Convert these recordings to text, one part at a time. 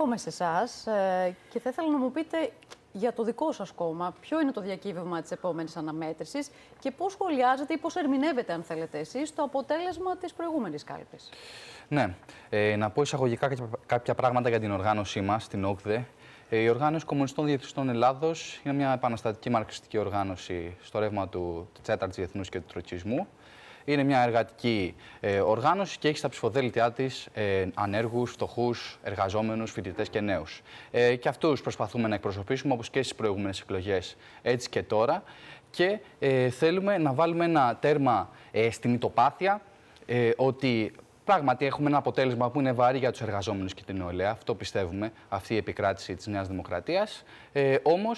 έρχομαι σε εσάς ε, και θα ήθελα να μου πείτε για το δικό σας κόμμα, ποιο είναι το διακύβευμα της επόμενης αναμέτρησης και πώς σχολιάζετε ή πώς ερμηνεύετε, αν θέλετε εσείς, το αποτέλεσμα της προηγούμενης κάλπης. Ναι. Ε, να πω εισαγωγικά κάποια πράγματα για την οργάνωσή μας, την ΟΚΔΕ. Ε, η Οργάνωση Κομμουνιστών Διευθυντών Ελλάδος είναι μια επαναστατική μαρξιστική οργάνωση στο ρεύμα του Τέταρτης Διεθνούς και του Τροτσισμού. Είναι μια εργατική ε, οργάνωση και έχει στα ψηφοδέλτια της ε, ανέργους, φτωχούς, εργαζόμενους, φοιτητές και νέους. Ε, και αυτούς προσπαθούμε να εκπροσωπήσουμε όπως και στις προηγούμενες εκλογές, έτσι και τώρα. Και ε, θέλουμε να βάλουμε ένα τέρμα στην ητοπάθεια ότι Πράγματι, έχουμε ένα αποτέλεσμα που είναι βαρύ για τους εργαζόμενους και την νεολαία. Αυτό πιστεύουμε, αυτή η επικράτηση της Νέας Δημοκρατίας. Ε, Όμως,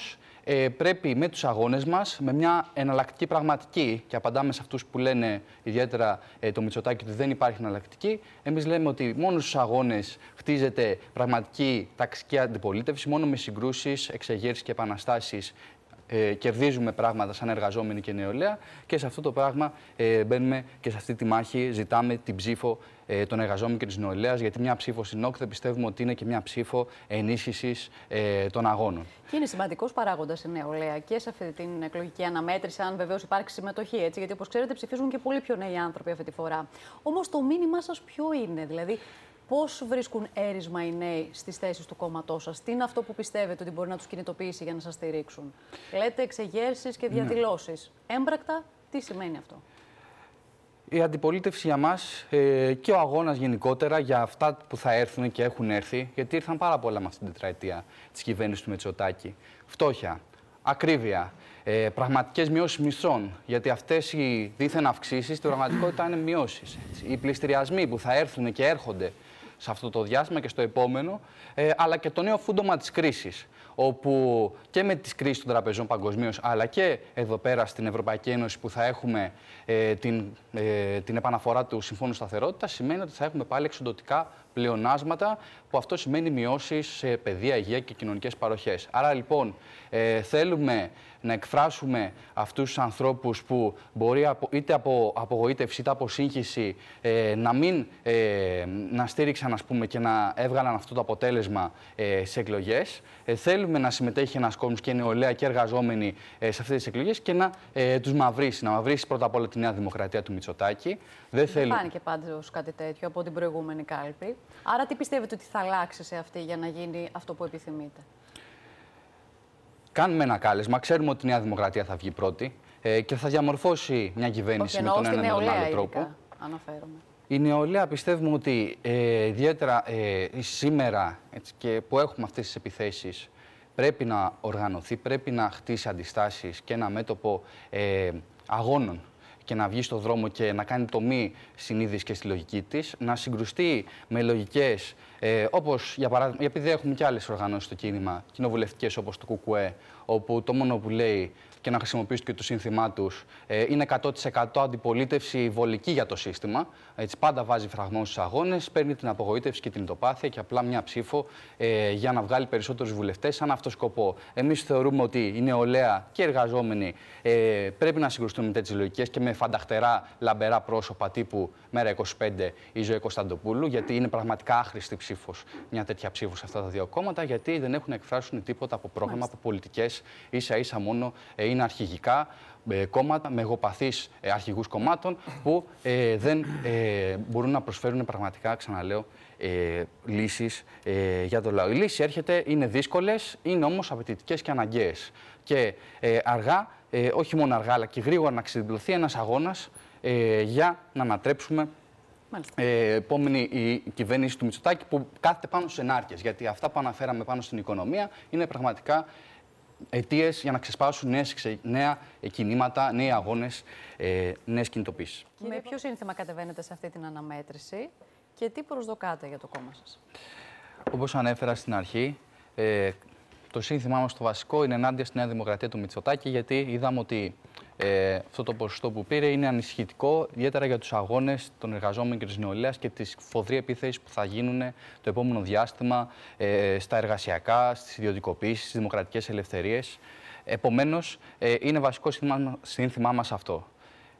ε, πρέπει με τους αγώνες μας, με μια εναλλακτική πραγματική, και απαντάμε σε αυτούς που λένε ιδιαίτερα ε, το Μητσοτάκι ότι δεν υπάρχει εναλλακτική. Εμείς λέμε ότι μόνο στους αγώνες χτίζεται πραγματική ταξική αντιπολίτευση, μόνο με συγκρούσεις, εξεγέρσεις και επαναστάσεις ε, κερδίζουμε πράγματα σαν εργαζόμενοι και νεολαία και σε αυτό το πράγμα ε, μπαίνουμε και σε αυτή τη μάχη, ζητάμε την ψήφο ε, των εργαζόμενων και της νεολαίας γιατί μια ψήφος συνόκθε πιστεύουμε ότι είναι και μια ψήφο ενίσχυσης ε, των αγώνων. Και είναι σημαντικός παράγοντας η νεολαία και σε αυτή την εκλογική αναμέτρηση, αν βεβαίως υπάρχει συμμετοχή, έτσι, γιατί όπως ξέρετε ψηφίζουν και πολύ πιο νέοι άνθρωποι αυτή τη φορά. Όμως το μήνυμά σας ποιο είναι, δηλαδή Πώς βρίσκουν έρισμα οι νέοι στις θέσεις του κόμματός σας, Τι είναι αυτό που πιστεύετε ότι μπορεί να τους κινητοποιήσει για να σας στηρίξουν. Λέτε εξεγέρσεις και διαδηλώσει. Ναι. Έμπρακτα, τι σημαίνει αυτό. Η αντιπολίτευση για μας ε, και ο αγώνας γενικότερα για αυτά που θα έρθουν και έχουν έρθει, γιατί ήρθαν πάρα πολλά με αυτήν την τετραετία της κυβέρνησης του Μετσοτάκη. Φτώχεια, ακρίβεια, ε, πραγματικές μειώσεις μισθών. Γιατί αυτές οι δίθεν αυξήσεις στην πραγματικότητα είναι μειώσεις. Οι πληστηριασμοί που θα έρθουν και έρχονται σε αυτό το διάστημα και στο επόμενο, ε, αλλά και το νέο φούντομα της κρίσης. Όπου και με τις κρίσεις των τραπεζών παγκοσμίως, αλλά και εδώ πέρα στην Ευρωπαϊκή Ένωση που θα έχουμε ε, την, ε, την επαναφορά του Συμφώνου Σταθερότητας, σημαίνει ότι θα έχουμε πάλι εξοντοτικά πλεονάσματα, που αυτό σημαίνει μειώσεις σε παιδεία, υγεία και κοινωνικές παροχές. Άρα λοιπόν, ε, θέλουμε να εκφράσουμε αυτούς τους ανθρώπους που μπορεί από, είτε από απογοήτευση είτε από σύγχυση ε, να μην ε, να στήριξαν ας πούμε, και να έβγαλαν αυτό το αποτέλεσμα ε, εκλογές. εκλογέ. θέλουμε να συμμετέχει ένας κόσμος και νεολαία και εργαζόμενοι ε, σε αυτές τις εκλογές και να ε, τους μαυρίσει. Να μαυρίσει πρώτα απ' όλα τη Νέα Δημοκρατία του Μητσοτάκη. Δεν, Δεν φάνηκε πάντως κάτι τέτοιο από την προηγούμενη κάλπη. Άρα τι πιστεύετε ότι θα αλλάξει σε αυτή για να γίνει αυτό που επιθυμείτε. Κάνουμε ένα κάλεσμα. Ξέρουμε ότι η Νέα Δημοκρατία θα βγει πρώτη ε, και θα διαμορφώσει μια κυβέρνηση με τον ένα ή τον άλλο τρόπο. Ειδικά, αναφέρομαι. Η νεολαία αναφερομαι η ότι ε, ιδιαίτερα ε, σήμερα έτσι, και που έχουμε αυτές τις επιθέσεις πρέπει να οργανωθεί, πρέπει να χτίσει αντιστάσεις και ένα μέτωπο ε, αγώνων και να βγει στο δρόμο και να κάνει τομή συνείδηση και στη λογική της, να συγκρουστεί με λογικές, ε, όπως για παράδειγμα, επειδή έχουμε και άλλες οργανώσεις στο κίνημα, κοινοβουλευτικές όπως το ΚΚΕ, όπου το μόνο που λέει και να χρησιμοποιήσει και το σύνθημά τους ε, είναι 100% αντιπολίτευση βολική για το σύστημα. Έτσι, πάντα βάζει φραγμό στους αγώνες, παίρνει την απογοήτευση και την τοπάθεια και απλά μια ψήφο ε, για να βγάλει περισσότερους βουλευτές, σαν αυτό σκοπό. Εμείς θεωρούμε ότι η νεολαία και οι εργαζόμενοι ε, πρέπει να συγκρουστούν με τέτοιες λογικές και με φανταχτερά λαμπερά πρόσωπα τύπου Μέρα 25 ή Ζωή Κωνσταντοπούλου, γιατί είναι πραγματικά άχρηστη ψήφος μια τέτοια ψήφος σε αυτά τα δύο κόμματα, γιατί δεν έχουν εκφράσουν τίποτα από πρόγραμμα, Μάλιστα. από πολιτικές, ίσα ίσα μόνο ε, είναι αρχηγικά ε, κόμματα, μεγοπαθείς ε, αρχηγούς κομμάτων, που ε, δεν μπορούν να προσφέρουν πραγματικά, ξαναλέω, ε, λύσεις για το λαό. Η λύση έρχεται, είναι δύσκολες, είναι όμως απαιτητικές και αναγκαίες. Και αργά ε, όχι μόνο αργά αλλά και γρήγορα να ξεδιπλωθεί ένας αγώνας ε, για να ανατρέψουμε Ε, επόμενη η κυβέρνηση του Μητσοτάκη που κάθεται πάνω σε ενάρκειες γιατί αυτά που αναφέραμε πάνω στην οικονομία είναι πραγματικά αιτίες για να ξεσπάσουν νέες, νέα κινήματα, νέοι αγώνες, ε, νέες κινητοποίησεις. Με ποιο σύνθημα κατεβαίνετε σε αυτή την αναμέτρηση και τι προσδοκάτε για το κόμμα σας. Όπως ανέφερα στην αρχή, ε, το σύνθημά μας το βασικό είναι ενάντια στη Νέα Δημοκρατία του Μητσοτάκη, γιατί είδαμε ότι ε, αυτό το ποσοστό που πήρε είναι ανησυχητικό, ιδιαίτερα για τους αγώνες των εργαζόμενων και της νεολαίας και τη φοδρή επίθεση που θα γίνουν το επόμενο διάστημα ε, στα εργασιακά, στις ιδιωτικοποιήσει, στις δημοκρατικές ελευθερίες. Επομένως, ε, είναι βασικό σύνθημά μας αυτό.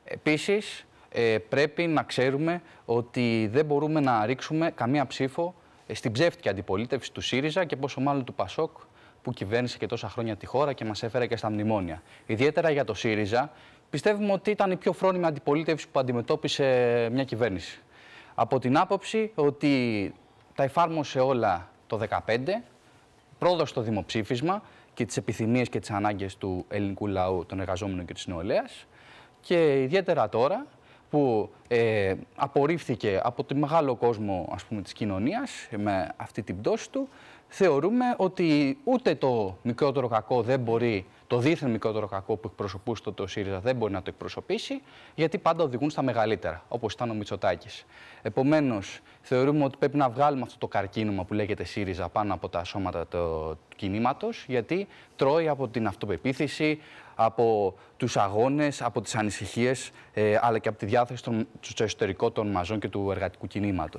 Επίση, πρέπει να ξέρουμε ότι δεν μπορούμε να ρίξουμε καμία ψήφο στην ψεύτικη αντιπολίτευση του ΣΥΡΙΖΑ και πόσο μάλλον του ΠΑΣΟΚ που κυβέρνησε και τόσα χρόνια τη χώρα και μας έφερε και στα μνημόνια. Ιδιαίτερα για το ΣΥΡΙΖΑ, πιστεύουμε ότι ήταν η πιο φρόνιμη αντιπολίτευση που αντιμετώπισε μια κυβέρνηση. Από την άποψη ότι τα εφάρμοσε όλα το 2015, πρόδωσε το δημοψήφισμα και τις επιθυμίες και τις ανάγκες του ελληνικού λαού, των εργαζόμενων και της νεολαίας. Και ιδιαίτερα τώρα που ε, απορρίφθηκε από τον μεγάλο κόσμο ας πούμε, της κοινωνίας με αυτή την πτώση του θεωρούμε ότι ούτε το μικρότερο κακό δεν μπορεί, το δίθεν μικρότερο κακό που εκπροσωπούσε το, ΣΥΡΙΖΑ δεν μπορεί να το εκπροσωπήσει, γιατί πάντα οδηγούν στα μεγαλύτερα, όπως ήταν ο Μητσοτάκης. Επομένως, θεωρούμε ότι πρέπει να βγάλουμε αυτό το καρκίνωμα που λέγεται ΣΥΡΙΖΑ πάνω από τα σώματα του κινήματος, γιατί τρώει από την αυτοπεποίθηση, από τους αγώνες, από τις ανησυχίες, ε, αλλά και από τη διάθεση των, στο εσωτερικό των μαζών και του εργατικού κινήματος.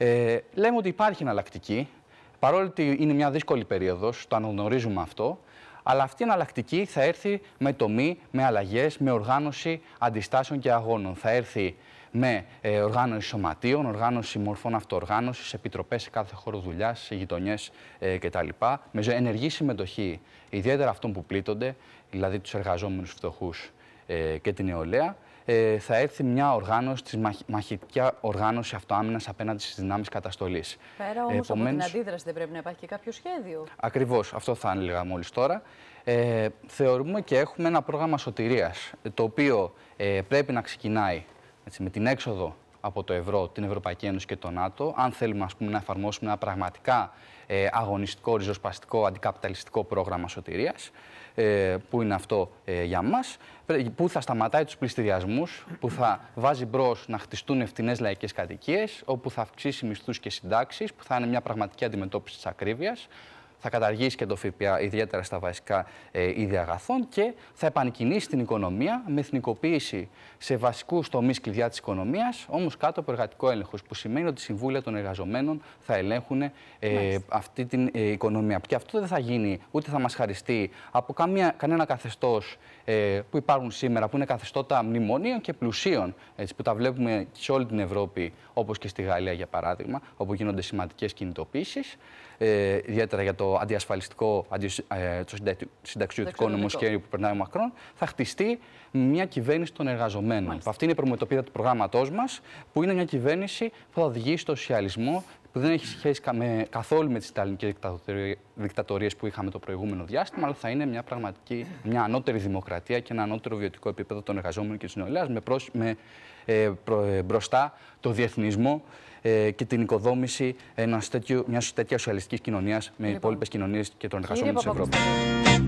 Ε, λέμε ότι υπάρχει εναλλακτική, Παρόλο ότι είναι μια δύσκολη περίοδος, το αναγνωρίζουμε αυτό, αλλά αυτή η εναλλακτική θα έρθει με τομή, με αλλαγές, με οργάνωση αντιστάσεων και αγώνων. Θα έρθει με ε, οργάνωση σωματείων, οργάνωση μορφών αυτοοργάνωσης, επιτροπές σε κάθε χώρο δουλειάς, σε γειτονιές ε, κτλ. Με ενεργή συμμετοχή ιδιαίτερα αυτών που πλήττονται, δηλαδή τους εργαζόμενους φτωχούς ε, και την νεολαία ε, θα έρθει μια οργάνωση, τη μαχ, μαχητική οργάνωση αυτοάμυνας απέναντι στις δυνάμεις καταστολής. Πέρα όμως από την αντίδραση, δεν πρέπει να υπάρχει και κάποιο σχέδιο. Ακριβώς, αυτό θα έλεγα μόλις τώρα. Ε, θεωρούμε και έχουμε ένα πρόγραμμα σωτηρίας, το οποίο ε, πρέπει να ξεκινάει έτσι, με την έξοδο από το ευρώ, την Ευρωπαϊκή Ένωση και το ΝΑΤΟ, αν θέλουμε να εφαρμόσουμε ένα πραγματικά ε, αγωνιστικό, ριζοσπαστικό, αντικαπιταλιστικό πρόγραμμα σωτηρίας, ε, που είναι αυτό ε, για μας, που θα σταματάει τους πληστηριασμούς, που θα βάζει μπρος να χτιστούν ευθυνές λαϊκές κατοικίες, όπου θα αυξήσει μισθούς και συντάξεις, που θα είναι μια πραγματική αντιμετώπιση της ακρίβειας θα καταργήσει και το ΦΠΑ, ιδιαίτερα στα βασικά ε, είδη αγαθών και θα επανεκκινήσει την οικονομία με εθνικοποίηση σε βασικούς τομείς κλειδιά της οικονομίας, όμως κάτω από εργατικό έλεγχος, που σημαίνει ότι συμβούλια των εργαζομένων θα ελέγχουν ε, αυτή την ε, οικονομία. Και αυτό δεν θα γίνει ούτε θα μας χαριστεί από καμία, κανένα καθεστώς ε, που υπάρχουν σήμερα, που είναι καθεστώτα μνημονίων και πλουσίων, έτσι, που τα βλέπουμε σε όλη την Ευρώπη, όπως και στη Γαλλία για παράδειγμα, όπου γίνονται σημαντικές κινητοποίησεις, ε, ιδιαίτερα για το αντιασφαλιστικό, αντι, ε, συνταξιωτικό νομοσχέδιο που περνάει ο Μακρόν, θα χτιστεί μια κυβέρνηση των εργαζομένων. Αυτή είναι η προμετωπίδα του προγράμματός μας, που είναι μια κυβέρνηση που θα οδηγήσει στο σοσιαλισμό, που δεν έχει σχέση καθόλου με τις Ιταλικέ δικτατορίες που είχαμε το προηγούμενο διάστημα, αλλά θα είναι μια πραγματική, μια ανώτερη δημοκρατία και ένα ανώτερο βιωτικό επίπεδο των εργαζόμενων και της νεολαίας με, προς, με ε, προ, ε, μπροστά το διεθνισμό ε, και την οικοδόμηση μιας τέτοιας σοσιαλιστικής κοινωνίας με λοιπόν. υπόλοιπες κοινωνίες και των εργαζόμενων της Ευρώπη.